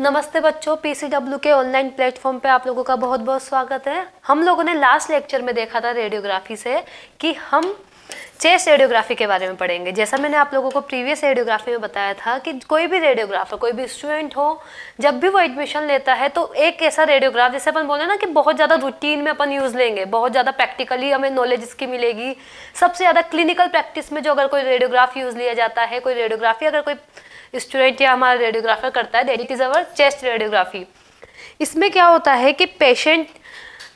नमस्ते बच्चों पीसीडब्ल्यू के ऑनलाइन प्लेटफॉर्म पे आप लोगों का बहुत बहुत स्वागत है हम लोगों ने लास्ट लेक्चर में देखा था रेडियोग्राफी से कि हम चेस्ट रेडियोग्राफी के बारे में पढ़ेंगे जैसा मैंने आप लोगों को प्रीवियस रेडियोग्राफी में बताया था कि कोई भी रेडियोग्राफर कोई भी स्टूडेंट हो जब भी वो एडमिशन लेता है तो एक ऐसा रेडियोग्राफ जैसे अपन बोले ना कि बहुत ज़्यादा रूटीन में अपन यूज़ लेंगे बहुत ज़्यादा प्रैक्टिकली हमें नॉलेज इसकी मिलेगी सबसे ज़्यादा क्लिनिकल प्रैक्टिस में जो अगर कोई रेडियोग्राफ यूज़ लिया जाता है कोई रेडियोग्राफी अगर कोई स्टूडेंट या हमारा रेडियोग्राफर करता है that it is our chest radiography इसमें क्या होता है कि पेशेंट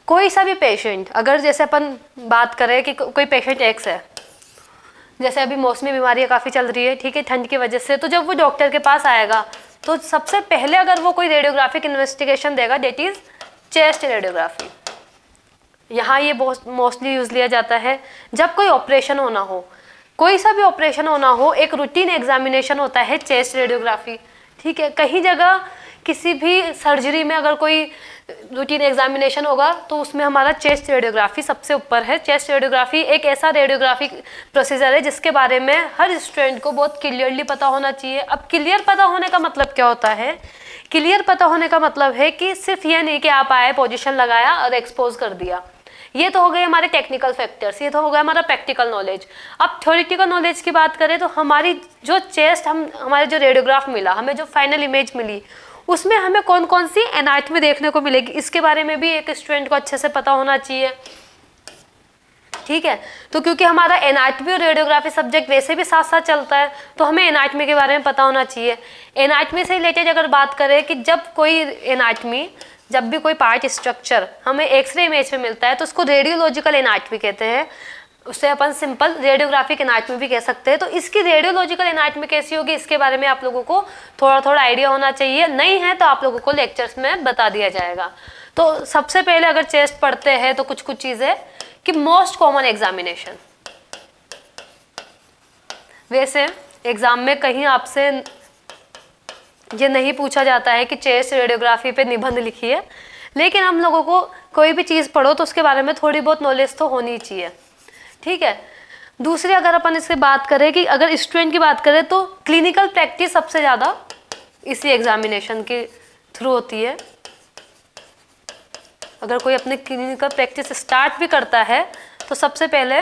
कोई सा भी पेशेंट अगर जैसे अपन बात करें कि को, कोई पेशेंट एक्स है जैसे अभी मौसमी बीमारियाँ काफ़ी चल रही है ठीक है ठंड की वजह से तो जब वो डॉक्टर के पास आएगा तो सबसे पहले अगर वो कोई रेडियोग्राफिक इन्वेस्टिगेशन देगा डेट इज़ चेस्ट रेडियोग्राफी यहाँ ये बहुत मोस्टली यूज़ लिया जाता है जब कोई ऑपरेशन होना हो कोई सा भी ऑपरेशन होना हो एक रूटीन एग्जामिनेशन होता है चेस्ट रेडियोग्राफी ठीक है कहीं जगह किसी भी सर्जरी में अगर कोई रूटीन एग्जामिनेशन होगा तो उसमें हमारा चेस्ट रेडियोग्राफी सबसे ऊपर है चेस्ट रेडियोग्राफी एक ऐसा रेडियोग्राफी प्रोसीजर है जिसके बारे में हर स्टूडेंट को बहुत क्लियरली पता होना चाहिए अब क्लियर पता होने का मतलब क्या होता है क्लियर पता होने का मतलब है कि सिर्फ ये नहीं कि आप आए पोजिशन लगाया और एक्सपोज कर दिया ये तो हो गए हमारे टेक्निकल फैक्टर्स ये तो हो गया हमारा प्रैक्टिकल नॉलेज अब थ्योरिटिकल नॉलेज की बात करें तो हमारी जो चेस्ट हम हमारे जो रेडियोग्राफ मिला हमें जो फाइनल इमेज मिली उसमें हमें कौन कौन सी एनाटमी देखने को मिलेगी इसके बारे में भी एक स्टूडेंट को अच्छे से पता होना चाहिए ठीक है तो क्योंकि हमारा एनाइटमी और रेडियोग्राफी सब्जेक्ट वैसे भी साथ साथ चलता है तो हमें एनाइटमी के बारे में पता होना चाहिए एनाइटमी से रिलेटेड अगर बात करें कि जब कोई एनाइटमी जब भी कोई पार्ट स्ट्रक्चर हमें एक्सरे इमेज में मिलता है तो उसको रेडियोलॉजिकल एनाटमी कहते हैं उसे अपन सिंपल रेडियोग्राफिक एनाटमी भी कह सकते हैं तो इसकी रेडियोलॉजिकल एनाटमी कैसी होगी इसके बारे में आप लोगों को थोड़ा थोड़ा आइडिया होना चाहिए नहीं है तो आप लोगों को लेक्चर्स में बता दिया जाएगा तो सबसे पहले अगर चेस्ट पढ़ते हैं तो कुछ कुछ चीज़ें कि मोस्ट कॉमन एग्जामिनेशन वैसे एग्ज़ाम में कहीं आपसे ये नहीं पूछा जाता है कि चेस्ट रेडियोग्राफी पे निबंध लिखिए लेकिन हम लोगों को कोई भी चीज़ पढ़ो तो उसके बारे में थोड़ी बहुत नॉलेज तो होनी चाहिए ठीक है दूसरी अगर अपन इससे बात करें कि अगर स्टूडेंट की बात करें तो क्लिनिकल प्रैक्टिस सबसे ज़्यादा इसी एग्जामिनेशन के थ्रू होती है अगर कोई अपने क्लिनिकल प्रैक्टिस स्टार्ट भी करता है तो सबसे पहले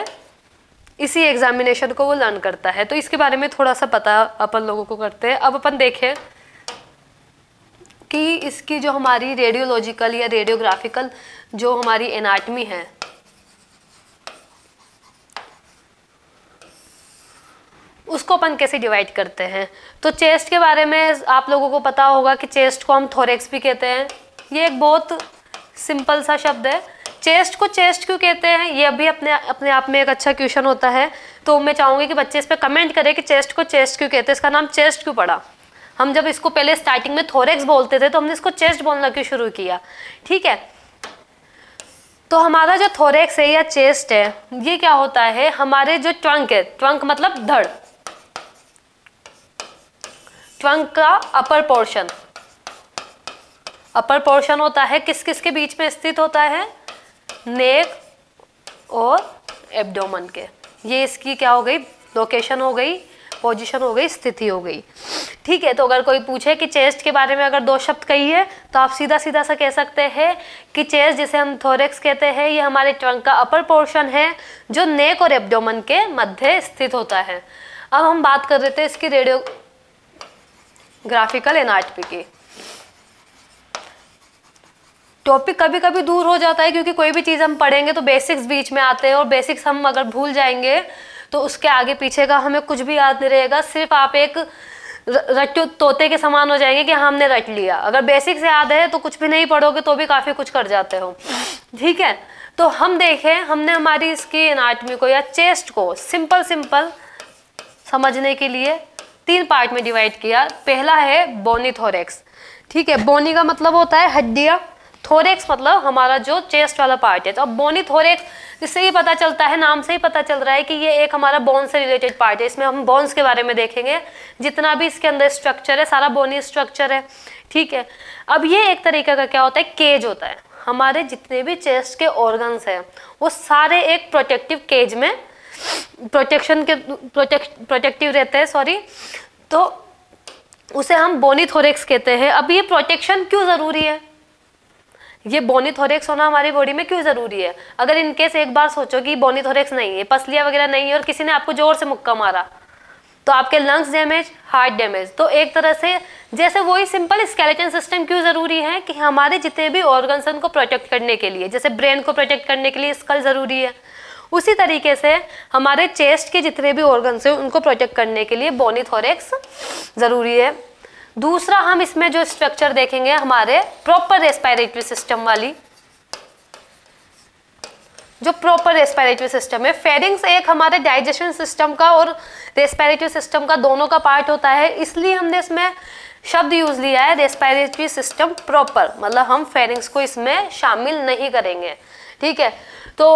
इसी एग्जामिनेशन को वो लर्न करता है तो इसके बारे में थोड़ा सा पता अपन लोगों को करते हैं अब अपन देखें कि इसकी जो हमारी रेडियोलॉजिकल या रेडियोग्राफिकल जो हमारी एनाटमी है उसको अपन कैसे डिवाइड करते हैं तो चेस्ट के बारे में आप लोगों को पता होगा कि चेस्ट को हम थोरेक्स भी कहते हैं ये एक बहुत सिंपल सा शब्द है चेस्ट को चेस्ट क्यों कहते हैं ये अभी अपने अपने आप में एक अच्छा क्वेश्चन होता है तो मैं चाहूँगी कि बच्चे इस पर कमेंट करें कि चेस्ट को चेस्ट क्यों कहते हैं इसका नाम चेस्ट क्यों पड़ा हम जब इसको पहले स्टार्टिंग में थोरेक्स बोलते थे तो हमने इसको चेस्ट बोलना क्यों शुरू किया ठीक है तो हमारा जो थोरेक्स है या चेस्ट है ये क्या होता है हमारे जो ट्रंक है ट्रंक मतलब धड़ ट्रंक का अपर पोर्शन अपर पोर्शन होता है किस किस के बीच में स्थित होता है नेक और एब्डोमन के ये इसकी क्या हो गई लोकेशन हो गई पोजिशन हो गई स्थिति हो गई ठीक है तो अगर कोई पूछे कि चेस्ट के बारे में अगर दो शब्द कही है तो आप सीधा सीधा सा कह सकते हैं कि चेस्ट जिसे हम थोरेक्स कहते हैं ये हमारे ट्रंक का अपर पोर्शन है जो नेक और एब्डोमन के मध्य स्थित होता है अब हम बात कर रहे थे इसकी रेडियोग्राफिकल एनाटमी की टॉपिक कभी कभी दूर हो जाता है क्योंकि कोई भी चीज़ हम पढ़ेंगे तो बेसिक्स बीच में आते हैं और बेसिक्स हम अगर भूल जाएंगे तो उसके आगे पीछे का हमें कुछ भी याद नहीं रहेगा सिर्फ आप एक रट्टू तोते के समान हो जाएंगे कि हमने रट लिया अगर बेसिक से याद है तो कुछ भी नहीं पढ़ोगे तो भी काफ़ी कुछ कर जाते हो ठीक है तो हम देखें हमने हमारी इसकी एनाटमी को या चेस्ट को सिंपल सिंपल समझने के लिए तीन पार्ट में डिवाइड किया पहला है बोनी थोरेक्स ठीक है बोनी का मतलब होता है हड्डियाँ थोरेक्स मतलब हमारा जो चेस्ट वाला पार्ट है तो अब बोनी थोरेक्स इससे ही पता चलता है नाम से ही पता चल रहा है कि ये एक हमारा बोन से रिलेटेड पार्ट है इसमें हम बोन्स के बारे में देखेंगे जितना भी इसके अंदर स्ट्रक्चर है सारा बोनी स्ट्रक्चर है ठीक है अब ये एक तरीके का क्या होता है केज होता है हमारे जितने भी चेस्ट के ऑर्गन्स हैं वो सारे एक प्रोटेक्टिव केज में प्रोटेक्शन के प्रोटेक्ट प्रोटेक्टिव रहते हैं सॉरी तो उसे हम बोनी थोरेक्स कहते हैं अब ये प्रोटेक्शन क्यों ज़रूरी है ये बोनीथोरिक्स होना हमारी बॉडी में क्यों ज़रूरी है अगर इनकेस एक बार सोचो कि बोनीथोरिक्स नहीं है पसलियाँ वगैरह नहीं है और किसी ने आपको जोर से मुक्का मारा तो आपके लंग्स डैमेज हार्ट डैमेज तो एक तरह से जैसे वही सिंपल स्केलेटन सिस्टम क्यों ज़रूरी है कि हमारे जितने भी ऑर्गन्स हैं उनको प्रोटेक्ट करने के लिए जैसे ब्रेन को प्रोटेक्ट करने के लिए स्कल ज़रूरी है उसी तरीके से हमारे चेस्ट के जितने भी ऑर्गन्स हैं उनको प्रोटेक्ट करने के लिए बोनीथोरेक्स ज़रूरी है दूसरा हम इसमें जो स्ट्रक्चर देखेंगे हमारे प्रॉपर रेस्पायरेटरी सिस्टम वाली जो प्रॉपर रेस्पायरेटरी सिस्टम है फेरिंग्स एक हमारे डाइजेशन सिस्टम का और रेस्पायरेटरी सिस्टम का दोनों का पार्ट होता है इसलिए हमने इसमें शब्द यूज लिया है रेस्पायरेटरी सिस्टम प्रॉपर मतलब हम फेरिंग्स को इसमें शामिल नहीं करेंगे ठीक है तो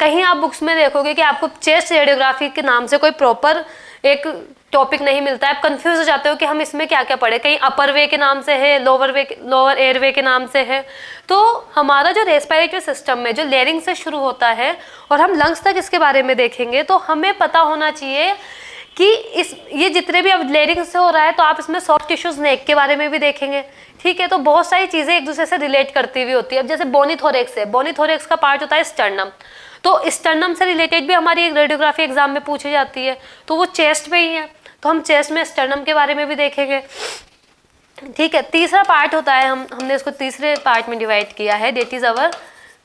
कहीं आप बुक्स में देखोगे कि आपको चेस्ट रेडियोग्राफी के नाम से कोई प्रॉपर एक टॉपिक नहीं मिलता है आप कंफ्यूज हो जाते हो कि हम इसमें क्या क्या पढ़े कहीं अपर वे के नाम से है lower way lower airway के नाम से है तो हमारा जो रेस्पिरेटरी सिस्टम है जो लेयरिंग से शुरू होता है और हम लंग्स तक इसके बारे में देखेंगे तो हमें पता होना चाहिए कि इस ये जितने भी अब लेयरिंग से हो रहा है तो आप इसमें सॉफ्ट टिश्यूज़ नेक के बारे में भी देखेंगे ठीक है तो बहुत सारी चीज़ें एक दूसरे से रिलेट करती हुई होती है अब जैसे बोनीथोरेक्स है बोनीथोरेक्स का पार्ट होता है स्टर्नम तो स्टर्नम से रिलेटेड भी हमारी एक रेडियोग्राफी एग्जाम में पूछी जाती है तो वो चेस्ट में ही है तो हम चेस्ट में स्टर्नम के बारे में भी देखेंगे ठीक है तीसरा पार्ट होता है हम हमने इसको तीसरे पार्ट में डिवाइड किया है that is our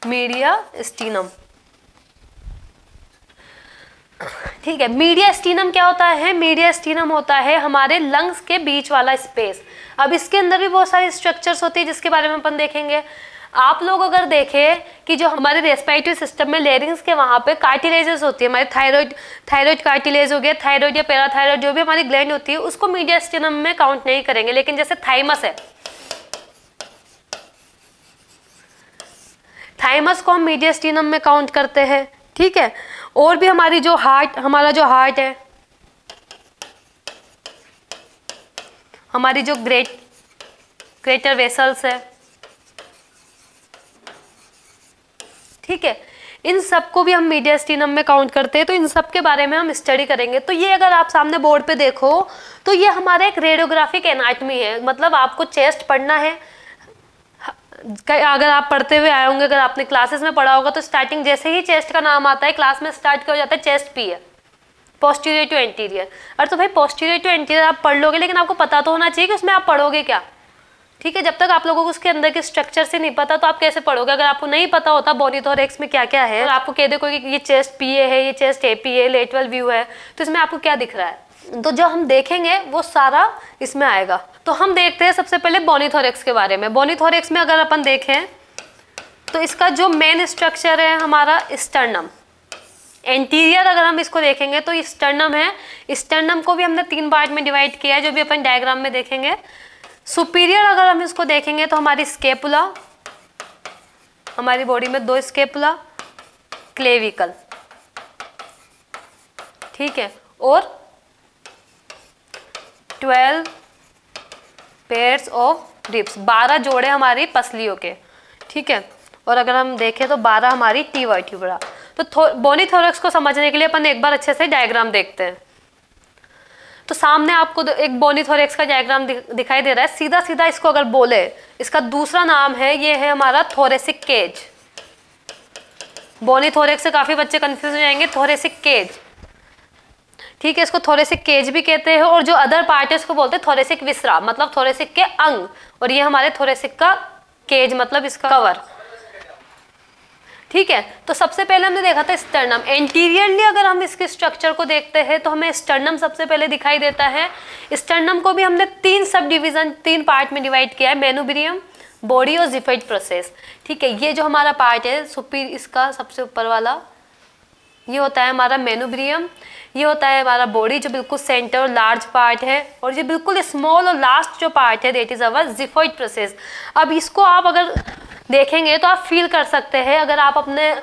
mediastinum ठीक है मीडिया स्टीनम क्या होता है मीडिया स्टीनम होता है हमारे लंग्स के बीच वाला स्पेस अब इसके अंदर भी बहुत सारे स्ट्रक्चर्स होती है जिसके बारे में अपन देखेंगे आप लोग अगर देखें कि जो हमारे रेस्पिरेटरी सिस्टम में लेरिंग्स के वहाँ पे कार्टिलेजेस होती है हमारे थायराइड थायराइड कार्टिलेज हो गया थायराइड या पैराथायराइड जो भी हमारी ग्लैंड होती है उसको मीडियास्टिनम में काउंट नहीं करेंगे लेकिन जैसे थाइमस है थाइमस को हम मीडियास्टिनम में काउंट करते हैं ठीक है और भी हमारी जो हार्ट हमारा जो हार्ट है हमारी जो ग्रेट ग्रेटर वेसल्स है ठीक है इन सब को भी हम मीडिया स्टीनम में काउंट करते हैं तो इन सब के बारे में हम स्टडी करेंगे तो ये अगर आप सामने बोर्ड पे देखो तो ये हमारा एक रेडियोग्राफिक एनाटमी है मतलब आपको चेस्ट पढ़ना है अगर आप पढ़ते हुए आए होंगे अगर आपने क्लासेस में पढ़ा होगा तो स्टार्टिंग जैसे ही चेस्ट का नाम आता है क्लास में स्टार्ट किया जाता है चेस्ट पी है पोस्टीरियर टू एंटीरियर अरे तो भाई पोस्टीरियर टू एंटीरियर आप पढ़ लोगे लेकिन आपको पता तो होना चाहिए कि उसमें आप पढ़ोगे क्या ठीक है जब तक आप लोगों को उसके अंदर के स्ट्रक्चर से नहीं पता तो आप कैसे पढ़ोगे अगर आपको नहीं पता होता बोनिथोरेक्स तो में क्या क्या है और आपको कह देखो कि ये चेस्ट पी ए है ये chest A P A lateral view है तो इसमें आपको क्या दिख रहा है तो जो हम देखेंगे वो सारा इसमें आएगा तो हम देखते हैं सबसे पहले बोनीथोरेक्स तो के बारे में बोनीथोरेक्स तो में अगर अपन देखें तो इसका जो मेन स्ट्रक्चर है हमारा स्टर्नम एंटीरियर अगर हम इसको देखेंगे तो स्टर्नम है स्टर्नम को भी हमने तीन पार्ट में डिवाइड किया है जो भी अपन डायग्राम में देखेंगे सुपीरियर अगर हम इसको देखेंगे तो हमारी स्केपुला हमारी बॉडी में दो स्केपुला क्लेविकल ठीक है और ट्वेल्व पेयर्स ऑफ रिप्स बारह जोड़े हमारी पसलियों के ठीक है और अगर हम देखें तो बारह हमारी टी वाई ट्यूबरा तो बोनी थोरक्स को समझने के लिए अपन एक बार अच्छे से डायग्राम देखते हैं तो सामने आपको एक बोनीथोरेक्स का डायग्राम दिखाई दे रहा है सीधा सीधा इसको अगर बोले इसका दूसरा नाम है ये है हमारा थोरेसिक केज बोनीथोरेक्स से काफ़ी बच्चे कंफ्यूज हो जाएंगे थोरेसिक केज ठीक है इसको थोरेसिक केज भी कहते हैं और जो अदर पार्ट है उसको बोलते हैं थोरेसिक विसरा मतलब थोरेसिक के अंग और ये हमारे थोरेसिक का केज मतलब इसका कवर ठीक है तो सबसे पहले हमने देखा था स्टर्नम एंटीरियरली अगर हम इसके स्ट्रक्चर को देखते हैं तो हमें स्टर्नम सबसे पहले दिखाई देता है स्टर्नम को भी हमने तीन सब डिविजन तीन पार्ट में डिवाइड किया है मेनुब्रियम बॉडी और जिफेट प्रोसेस ठीक है ये जो हमारा पार्ट है सुपीर इसका सबसे ऊपर वाला ये होता है हमारा मेनुब्रियम ये होता है हमारा बॉडी जो बिल्कुल सेंटर और लार्ज पार्ट है और ये बिल्कुल स्मॉल और लास्ट जो पार्ट है that is our xiphoid process अब इसको आप अगर देखेंगे तो आप फील कर सकते हैं अगर आप अपने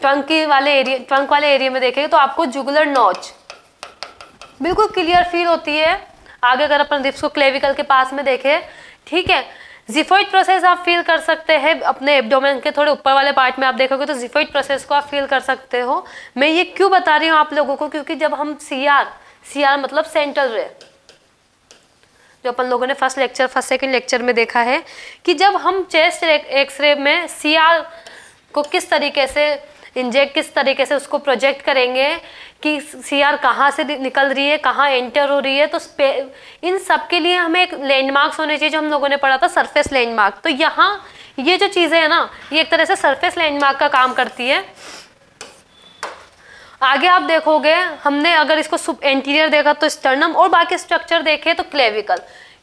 ट्रंक वाले एरिया ट्रंक वाले एरिया में देखेंगे तो आपको जुगुलर नॉच बिल्कुल क्लियर फील होती है आगे अगर अपन रिप्स को क्लेविकल के पास में देखें ठीक है जिफोइड प्रोसेस आप फील कर सकते हैं अपने एब्डोमेन के थोड़े ऊपर वाले पार्ट में आप देखोगे तो जिफोइड प्रोसेस को आप फील कर सकते हो मैं ये क्यों बता रही हूँ आप लोगों को क्योंकि जब हम सीआर सीआर मतलब सेंट्रल रे जो अपन लोगों ने first lecture first second lecture में देखा है कि जब हम चेस्ट एक्सरे में सी को किस तरीके से इंजेक्ट किस तरीके से उसको प्रोजेक्ट करेंगे कि सी आर कहाँ से निकल रही है कहाँ एंटर हो रही है तो इन सब के लिए हमें एक लैंडमार्क्स होने चाहिए जो हम लोगों ने पढ़ा था सरफेस लैंडमार्क तो यहाँ ये जो चीज़ें हैं ना ये एक तरह से सरफेस लैंडमार्क का काम करती है आगे आप देखोगे हमने अगर इसको एंटीरियर देखा तो स्टर्नम और बाकी स्ट्रक्चर देखे तो क्लेविकल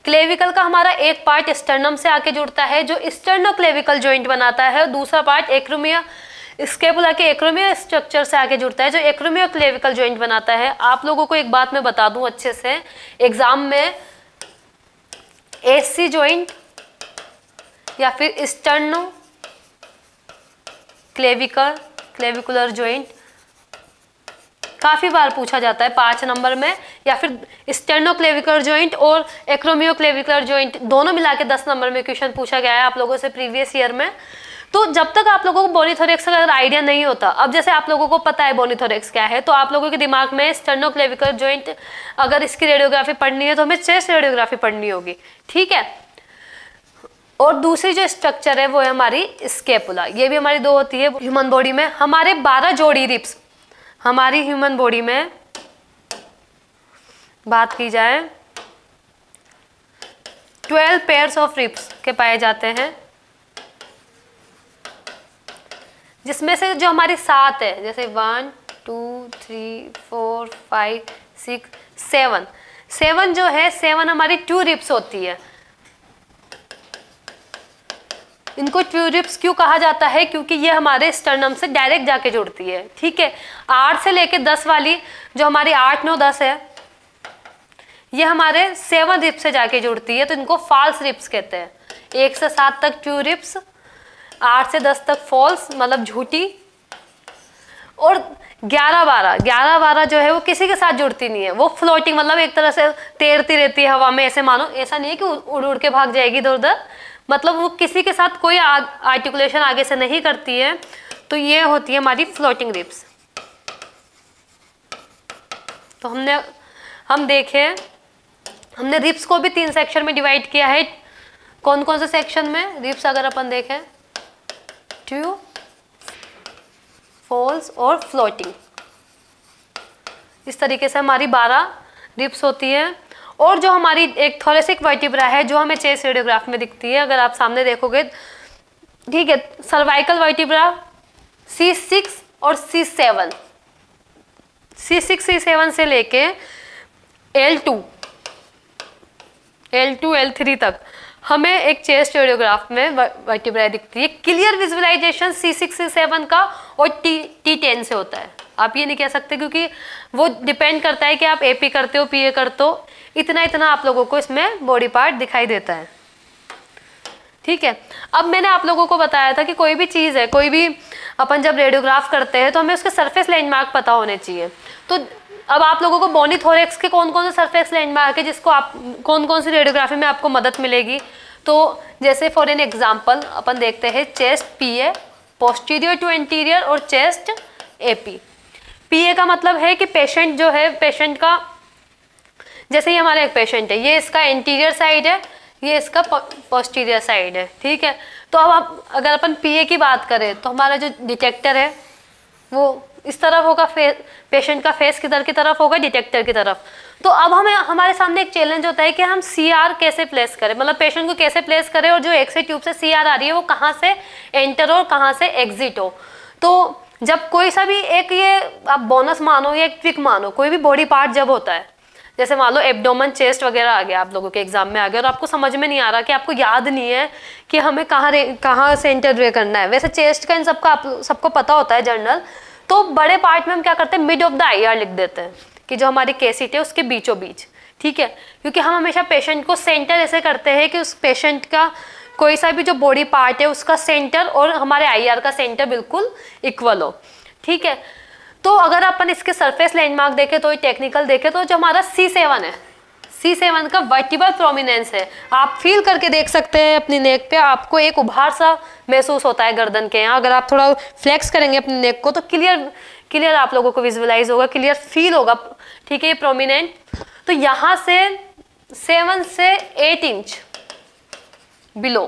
क्लेविकल का हमारा एक पार्ट स्टर्नम से आके जुड़ता है जो स्टर्नो क्लेविकल ज्वाइंट बनाता है और दूसरा पार्ट एक्रोमिया स्केबुला के एक्रोमिया स्ट्रक्चर से आके जुड़ता है जो एक्रोमियो क्लेविकल ज्वाइंट बनाता है आप लोगों को एक बात मैं बता दूं अच्छे से एग्जाम में एसी ज्वाइंट या फिर स्टर्नो क्लेविकल क्लेविकुलर ज्वाइंट काफ़ी बार पूछा जाता है पाँच नंबर में या फिर स्टेनोक्लेविकुलर ज्वाइंट और एक्रोमियोक्लेविकुलर ज्वाइंट दोनों मिला के दस नंबर में क्वेश्चन पूछा गया है आप लोगों से प्रीवियस ईयर में तो जब तक आप लोगों को बोनीथोरेक्स का अगर आइडिया नहीं होता अब जैसे आप लोगों को पता है बोनीथोरेक्स क्या है तो आप लोगों के दिमाग में स्टर्नोक्लेविकल ज्वाइंट अगर इसकी रेडियोग्राफी पढ़नी है तो हमें चेस्ट रेडियोग्राफी पढ़नी होगी ठीक है और दूसरी जो स्ट्रक्चर है वो है हमारी स्केपुला ये भी हमारी दो होती है ह्यूमन बॉडी में हमारे बारह जोड़ी रिप्स हमारी ह्यूमन बॉडी में बात की जाए ट्वेल्व पेयर्स ऑफ रिप्स के पाए जाते हैं जिसमें से जो हमारी सात है जैसे one two three four five six seven seven जो है सेवन हमारी टू रिप्स होती है इनको ट्यूरिप्स क्यों कहा जाता है क्योंकि ये हमारे स्टर्नम से डायरेक्ट जाके जुड़ती है ठीक है आठ से लेके दस वाली जो हमारी आठ नौ दस है ये हमारे सेवन रिप्स से जाके जुड़ती है तो इनको फॉल्स रिप्स कहते हैं एक से सात तक ट्यूरिप्स आठ से दस तक फॉल्स मतलब झूठी और ग्यारह बारह ग्यारह बारह जो है वो किसी के साथ जुड़ती नहीं है वो फ्लोटिंग मतलब एक तरह से तैरती रहती है हवा में ऐसे मानो ऐसा नहीं है कि उड़ उड़ के भाग जाएगी इधर उधर मतलब वो किसी के साथ कोई आर्टिकुलेशन आगे से नहीं करती है तो ये होती है हमारी फ्लोटिंग रिप्स तो हमने हम देखें हमने रिप्स को भी तीन सेक्शन में डिवाइड किया है कौन कौन से सेक्शन में रिप्स अगर अपन देखें ट्यू फॉल्स और फ्लोटिंग इस तरीके से हमारी बारह रिप्स होती है और जो हमारी एक थोरेसिक वर्टिब्रा है जो हमें चेस्ट रेडियोग्राफ में दिखती है अगर आप सामने देखोगे ठीक है सर्वाइकल वर्टिब्रा सी सिक्स और C seven C six C seven से लेके L two L two L three तक हमें एक चेस्ट रेडियोग्राफ में वर्टिब्रा दिखती है clear visualisation C six C seven का और टी टी टेन से होता है आप ये नहीं कह सकते क्योंकि वो डिपेंड करता है कि आप ए पी करते हो पी ए करते हो इतना इतना आप लोगों को इसमें बॉडी पार्ट दिखाई देता है ठीक है अब मैंने आप लोगों को बताया था कि कोई भी चीज़ है कोई भी अपन जब रेडियोग्राफ करते हैं तो हमें उसके सरफेस लैंडमार्क पता होने चाहिए तो अब आप लोगों को थोरेक्स के कौन कौन से सरफेस लैंडमार्क है जिसको आप कौन कौन सी रेडियोग्राफी में आपको मदद मिलेगी तो जैसे फॉर एन एग्जाम्पल अपन देखते हैं chest P A posterior to interior और चेस्ट ए पी पीए का मतलब है कि पेशेंट जो है पेशेंट का जैसे ही हमारा एक पेशेंट है ये इसका इंटीरियर साइड है ये इसका पोस्टीरियर साइड है ठीक है तो अब आप अगर अपन पीए की बात करें तो हमारा जो डिटेक्टर है वो इस तरफ होगा फेस पेशेंट का फेस किधर की तरफ होगा डिटेक्टर की तरफ तो अब हमें हमारे सामने एक चैलेंज होता है कि हम सी आर कैसे प्लेस करें मतलब पेशेंट को कैसे प्लेस करें और जो एक्सरे ट्यूब से सी आर आ रही है वो कहाँ से एंटर हो और कहाँ से एग्जिट हो तो जब कोई सा भी एक ये आप बोनस मानो या एक ट्रिक मानो कोई भी बॉडी पार्ट जब होता है जैसे मान लो एबडोमन चेस्ट वगैरह आ गया आप लोगों के एग्जाम में आ गया और आपको समझ में नहीं आ रहा कि आपको याद नहीं है कि हमें कहाँ कहाँ सेंटर इंटरव्यू करना है वैसे चेस्ट का इन सबका आप सबको पता होता है जर्नल तो बड़े पार्ट में हम क्या करते हैं mid of the I R लिख देते हैं कि जो हमारी केसीट है उसके बीचों बीच ठीक है क्योंकि हम हमेशा पेशेंट को सेंटर ऐसे करते हैं कि उस पेशेंट का कोई सा भी जो बॉडी पार्ट है उसका सेंटर और हमारे आईआर का सेंटर बिल्कुल इक्वल हो ठीक है तो अगर अपन इसके सरफेस लैंडमार्क देखें तो टेक्निकल देखें तो जो हमारा सी सेवन है सी सेवन का वर्टिबल प्रोमिनेंस है आप फील करके देख सकते हैं अपनी नेक पे आपको एक उभार सा महसूस होता है गर्दन के यहाँ अगर आप थोड़ा फ्लेक्स करेंगे अपने नेक को तो क्लियर क्लियर आप लोगों को विजुअलाइज होगा क्लियर फील होगा ठीक है ये प्रोमिनेंट तो यहाँ से सेवन से एट इंच बिलो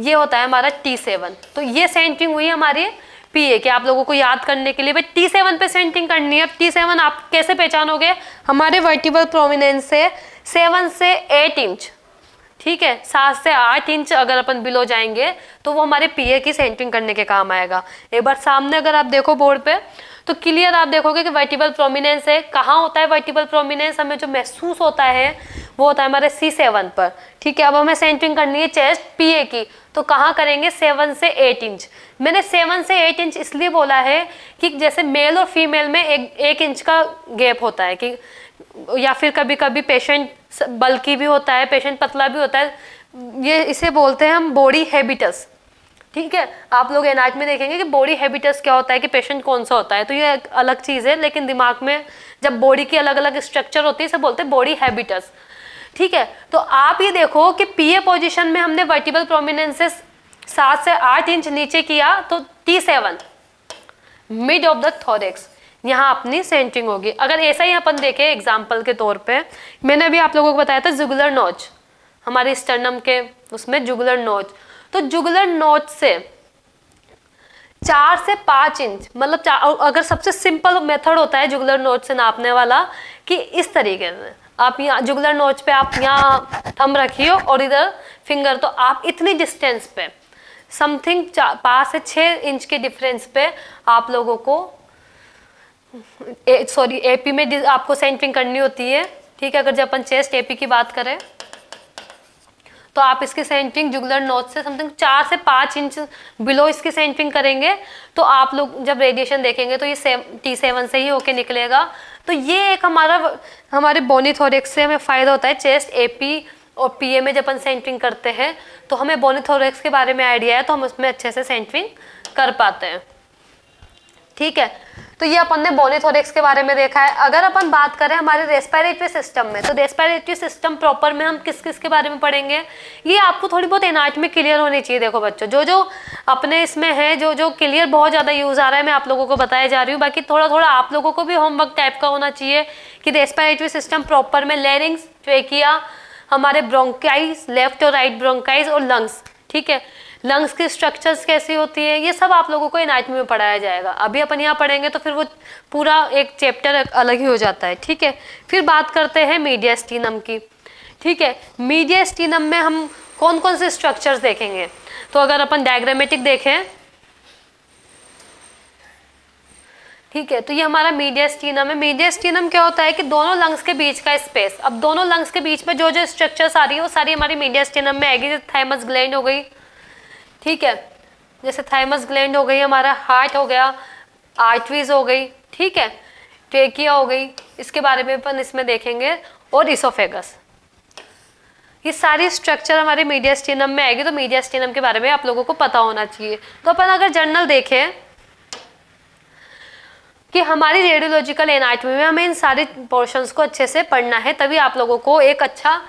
ये होता है हमारा टी सेवन तो ये सेंटिंग हुई हमारी पी ए के आप लोगों को याद करने के लिए भाई टी सेवन पे सेंटिंग करनी है अब टी सेवन आप कैसे पहचानोगे हमारे वर्टिबल प्रोमिनेंस से सेवन से एट इंच ठीक है सात से आठ इंच अगर अपन बिलो जाएंगे तो वो हमारे पीए की सेंटिंग करने के काम आएगा एक बार सामने अगर आप देखो बोर्ड पे तो क्लियर आप देखोगे कि वर्टिबल प्रोमिनेंस है कहाँ होता है वर्टिबल प्रोमिनेंस हमें जो महसूस होता है वो होता है हमारे सी सेवन पर ठीक है अब हमें सेंटरिंग करनी है चेस्ट पी ए की तो कहाँ करेंगे सेवन से एट इंच मैंने सेवन से एट इंच इसलिए बोला है कि जैसे मेल और फीमेल में एक एक इंच का गैप होता है कि या फिर कभी कभी पेशेंट बल्कि भी होता है पेशेंट पतला भी होता है ये इसे बोलते हैं हम बॉडी हैबिटस ठीक है आप लोग एनाज में देखेंगे कि बॉडी हैबिटस क्या होता है कि पेशेंट कौन सा होता है तो ये एक अलग चीज़ है लेकिन दिमाग में जब बॉडी की अलग अलग स्ट्रक्चर होती है इसे बोलते हैं बॉडी हैबिटस ठीक है तो आप ये देखो कि पीए पोजीशन में हमने वर्टिबल प्रोमिनेंसेस सात से आठ इंच नीचे किया तो T seven mid of the thorax यहाँ अपनी सेंटिंग होगी अगर ऐसा ही अपन देखें एग्जाम्पल के तौर पे मैंने अभी आप लोगों को बताया था जुगुलर नोच हमारे स्टर्नम के उसमें जुगुलर नोच तो जुगुलर नोच से चार से पाँच इंच मतलब अगर सबसे सिंपल मेथड होता है जुगुलर नोच से नापने वाला कि इस तरीके से आप यहाँ जुगलर नोच पे आप यहाँ थम रखियो और इधर फिंगर तो आप इतनी डिस्टेंस पे समथिंग पाँच से छः इंच के डिफरेंस पे आप लोगों को सॉरी एपी में आपको सेंटरिंग करनी होती है ठीक है अगर जब अपन चेस्ट एपी की बात करें तो आप इसकी सेंटरिंग जुगलर नोट से समथिंग चार से पाँच इंच बिलो इसकी सेंटरिंग करेंगे तो आप लोग जब रेडिएशन देखेंगे तो ये सेव टी सेवन से ही होके निकलेगा तो ये एक हमारा हमारे बोनीथोरिक्स से हमें फ़ायदा होता है चेस्ट ए पी और पी ए में जब अपन सेंटरिंग करते हैं तो हमें बोनीथोरिक्स के बारे में आइडिया है तो हम उसमें अच्छे से सेंटरिंग कर पाते हैं ठीक है तो ये अपन ने बोनेथोरिक्स के बारे में देखा है अगर अपन बात करें हमारे रेस्पिरेटरी सिस्टम में तो रेस्पिरेटरी सिस्टम प्रॉपर में हम किस किस के बारे में पढ़ेंगे ये आपको थोड़ी बहुत में क्लियर होनी चाहिए देखो बच्चों जो जो अपने इसमें है जो जो क्लियर बहुत ज़्यादा यूज़ आ रहा है मैं आप लोगों को बताया जा रही हूँ बाकी थोड़ा थोड़ा आप लोगों को भी होमवर्क टाइप का होना चाहिए कि रेस्पिरेटरी सिस्टम प्रॉपर में लेरिंग्स ट्रेकिया हमारे ब्रोंकाइज लेफ्ट और राइट ब्रोंकाइज और लंग्स ठीक है लंग्स के स्ट्रक्चर्स कैसी होती है ये सब आप लोगों को एनाटमी में पढ़ाया जाएगा अभी अपन यहाँ पढ़ेंगे तो फिर वो पूरा एक चैप्टर अलग ही हो जाता है ठीक है फिर बात करते हैं मीडिया स्टीनम की ठीक है मीडिया स्टीनम में हम कौन कौन से स्ट्रक्चर्स देखेंगे तो अगर अपन डायग्रामेटिक देखें ठीक है तो ये हमारा मीडिया स्टीनम है मीडिया स्टीनम क्या होता है कि दोनों लंग्स के बीच का स्पेस अब दोनों लंग्स के बीच में जो जो स्ट्रक्चर्स आ रही है वो सारी हमारी मीडिया स्टीनम में आएगी जैसे थाइमस ग्लैंड हो गई ठीक है जैसे थाइमस ग्लैंड हो गई हमारा हार्ट हो गया आर्टरीज हो गई ठीक है ट्रेकिया हो गई इसके बारे में अपन इसमें देखेंगे और इसोफेगस ये सारी स्ट्रक्चर हमारे मीडिया स्टेनम में आएगी तो मीडिया स्टेनम के बारे में आप लोगों को पता होना चाहिए तो अपन अगर जर्नल देखें कि हमारी रेडियोलॉजिकल एनाटमी में हमें इन सारे पोर्शंस को अच्छे से पढ़ना है तभी आप लोगों को एक अच्छा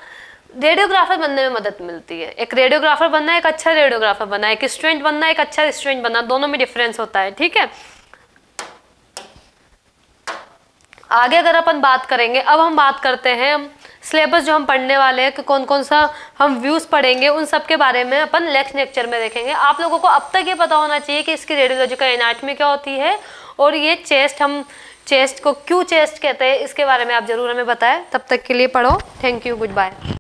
रेडियोग्राफर बनने में मदद मिलती है एक रेडियोग्राफर बनना एक अच्छा रेडियोग्राफर बनना एक स्टूडेंट बनना एक अच्छा स्टूडेंट बनना दोनों में डिफरेंस होता है ठीक है आगे अगर अपन बात करेंगे अब हम बात करते हैं सिलेबस जो हम पढ़ने वाले हैं कि कौन कौन सा हम व्यूज़ पढ़ेंगे उन सब के बारे में अपन नेक्स्ट लेक्चर में देखेंगे आप लोगों को अब तक ये पता होना चाहिए कि इसकी रेडियोलॉजी रेडियोलॉजिकल एनाटमी क्या होती है और ये चेस्ट हम चेस्ट को क्यों चेस्ट कहते हैं इसके बारे में आप ज़रूर हमें बताएं तब तक के लिए पढ़ो थैंक यू गुड बाय